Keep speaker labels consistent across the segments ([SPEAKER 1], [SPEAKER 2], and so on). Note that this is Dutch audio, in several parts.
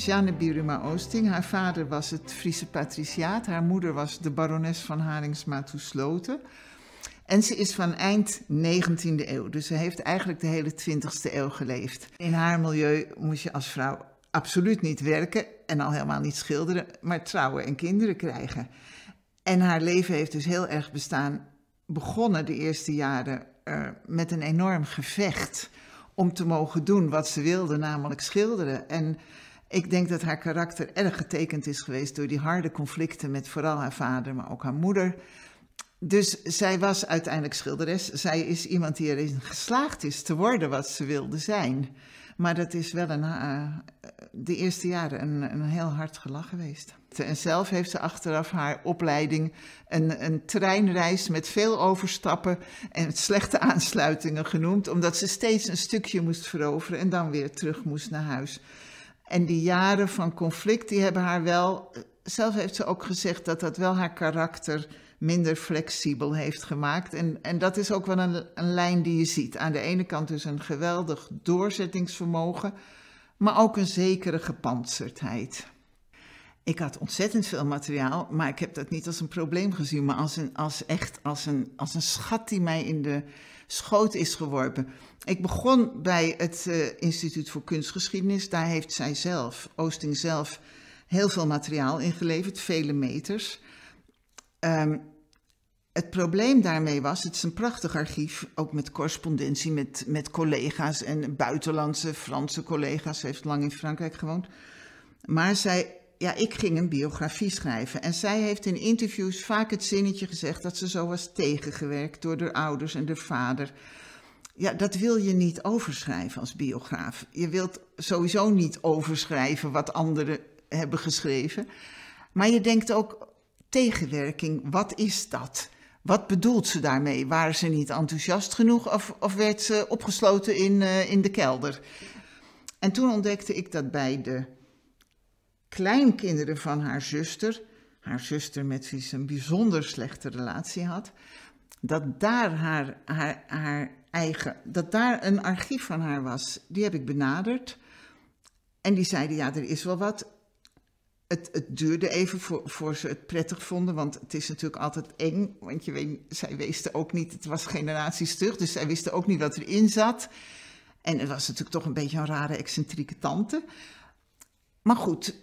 [SPEAKER 1] Sjane Biruma Oosting, haar vader was het Friese patriciaat, haar moeder was de barones van Haringsma Toesloten. En ze is van eind 19e eeuw, dus ze heeft eigenlijk de hele 20e eeuw geleefd. In haar milieu moest je als vrouw absoluut niet werken en al helemaal niet schilderen, maar trouwen en kinderen krijgen. En haar leven heeft dus heel erg bestaan, begonnen de eerste jaren eh, met een enorm gevecht om te mogen doen wat ze wilde, namelijk schilderen. En ik denk dat haar karakter erg getekend is geweest door die harde conflicten met vooral haar vader, maar ook haar moeder. Dus zij was uiteindelijk schilderes. Zij is iemand die erin geslaagd is te worden wat ze wilde zijn. Maar dat is wel een, eh, de eerste jaren een, een heel hard gelach geweest. En zelf heeft ze achteraf haar opleiding een, een treinreis met veel overstappen en slechte aansluitingen genoemd, omdat ze steeds een stukje moest veroveren en dan weer terug moest naar huis. En die jaren van conflict, die hebben haar wel. Zelf heeft ze ook gezegd dat dat wel haar karakter minder flexibel heeft gemaakt. En, en dat is ook wel een, een lijn die je ziet. Aan de ene kant dus een geweldig doorzettingsvermogen, maar ook een zekere gepantserdheid ik had ontzettend veel materiaal, maar ik heb dat niet als een probleem gezien, maar als, een, als echt als een, als een schat die mij in de schoot is geworpen. Ik begon bij het eh, Instituut voor Kunstgeschiedenis. Daar heeft zij zelf, Oosting zelf, heel veel materiaal ingeleverd, vele meters. Ehm, het probleem daarmee was, het is een prachtig archief, ook met correspondentie met, met collega's en buitenlandse Franse collega's. Ze heeft lang in Frankrijk gewoond. Maar zij ja, ik ging een biografie schrijven. En zij heeft in interviews vaak het zinnetje gezegd dat ze zo was tegengewerkt door haar ouders en haar vader. Ja, dat wil je niet overschrijven als biograaf. Je wilt sowieso niet overschrijven wat anderen hebben geschreven. Maar je denkt ook tegenwerking, wat is dat? Wat bedoelt ze daarmee? Waren ze niet enthousiast genoeg of, of werd ze opgesloten in, eh, in de kelder? En toen ontdekte ik dat bij de kleinkinderen van haar zuster, haar zuster met wie ze een bijzonder slechte relatie had, dat daar haar, haar, haar eigen, dat daar een archief van haar was. Die heb ik benaderd. En die zeiden, ja, er is wel wat. Het, het duurde even voor, voor ze het prettig vonden, want het is natuurlijk altijd eng. Want je weet, zij wisten ook niet, het was generaties terug, dus zij wisten ook niet wat erin zat. En het was natuurlijk toch een beetje een rare, excentrieke tante. Maar goed,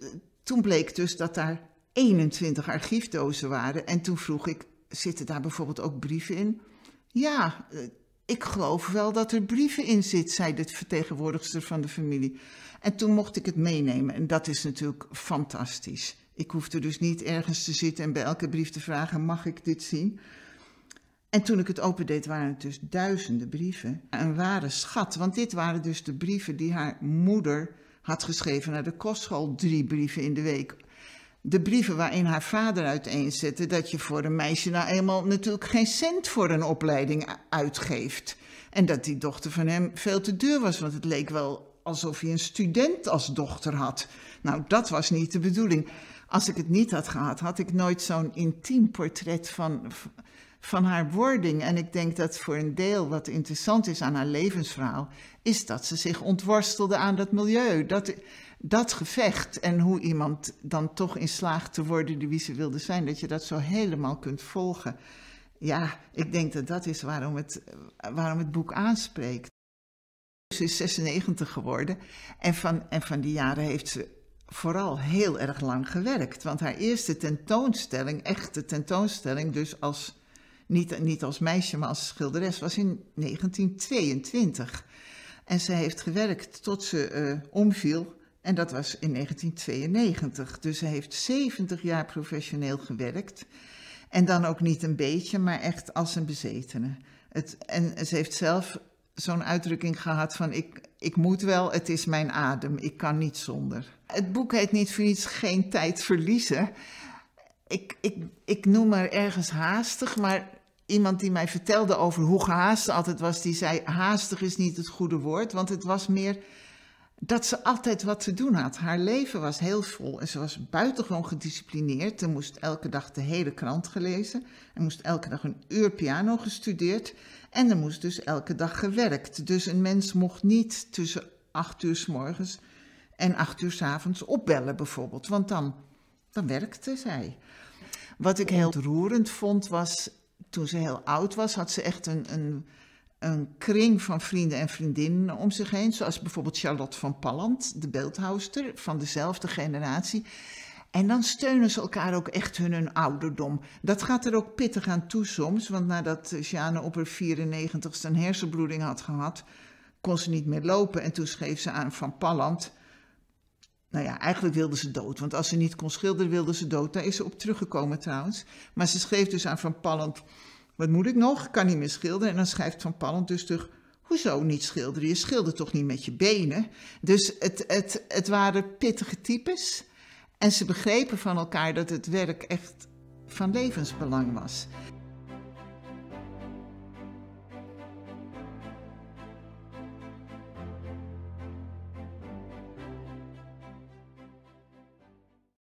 [SPEAKER 1] toen bleek dus dat daar 21 archiefdozen waren. En toen vroeg ik, zitten daar bijvoorbeeld ook brieven in? Ja, eh, ik geloof wel dat er brieven in zit, zei de vertegenwoordigster van de familie. En toen mocht ik het meenemen. En dat is natuurlijk fantastisch. Ik hoefde dus niet ergens te zitten en bij elke brief te vragen: mag ik dit zien? En toen ik het opendeed, waren het dus duizenden brieven. Een ware schat, want dit waren dus de brieven die haar moeder had geschreven naar de kostschool drie brieven in de week. De brieven waarin haar vader uiteenzette dat je voor een meisje nou eenmaal natuurlijk geen cent voor een opleiding uitgeeft. En dat die dochter van hem veel te duur was, want het leek wel alsof hij een student als dochter had. Nou, dat was niet de bedoeling. Als ik het niet had gehad, had ik nooit zo'n intiem portret van, van haar wording. En ik denk dat voor een deel wat interessant is aan haar levensverhaal, is dat ze zich ontworstelde aan dat milieu. Dat, dat gevecht en hoe iemand dan toch in slaagt te worden die wie ze wilde zijn, dat je dat zo helemaal kunt volgen. Ja, ik denk dat dat is waarom het, waarom het boek aanspreekt. Ze is 96 geworden en van, en van die jaren heeft ze vooral heel erg lang gewerkt. Want haar eerste tentoonstelling, echte tentoonstelling, dus als niet, niet als meisje, maar als schilderes, was in 1922. En ze heeft gewerkt tot ze eh, omviel. En dat was in 1992. Dus ze heeft 70 jaar professioneel gewerkt. En dan ook niet een beetje, maar echt als een bezetene. Het, en ze heeft zelf zo'n uitdrukking gehad van ik, ik moet wel, het is mijn adem, ik kan niet zonder. Het boek heet niet voor niets geen tijd verliezen. Ik, ik, ik noem haar ergens haastig, maar iemand die mij vertelde over hoe gehaast altijd was, die zei: haastig is niet het goede woord. Want het was meer dat ze altijd wat te doen had. Haar leven was heel vol en ze was buitengewoon gedisciplineerd. Ze moest elke dag de hele krant gelezen. en moest elke dag een uur piano gestudeerd. En er moest dus elke dag gewerkt. Dus een mens mocht niet tussen acht uur s morgens en acht uur s avonds opbellen, bijvoorbeeld. Want dan, dan werkte zij. Wat ik heel roerend vond was toen ze heel oud was, had ze echt een, een, een kring van vrienden en vriendinnen om zich heen. Zoals bijvoorbeeld Charlotte van Palland, de beeldhouster van dezelfde generatie. En dan steunen ze elkaar ook echt hun, hun ouderdom. Dat gaat er ook pittig aan toe soms, want nadat Jeanne op haar 94 een hersenbloeding had gehad, kon ze niet meer lopen. En toen schreef ze aan Van Palland, nou ja, eigenlijk wilde ze dood. Want als ze niet kon schilderen, wilde ze dood. Daar is ze op teruggekomen trouwens. Maar ze schreef dus aan Van Palland, wat moet ik nog? Kan niet meer schilderen. En dan schrijft Van Palland dus terug, hoezo niet schilderen? Je schildert toch niet met je benen? Dus het, het, het waren pittige types. En ze begrepen van elkaar dat het werk echt van levensbelang was.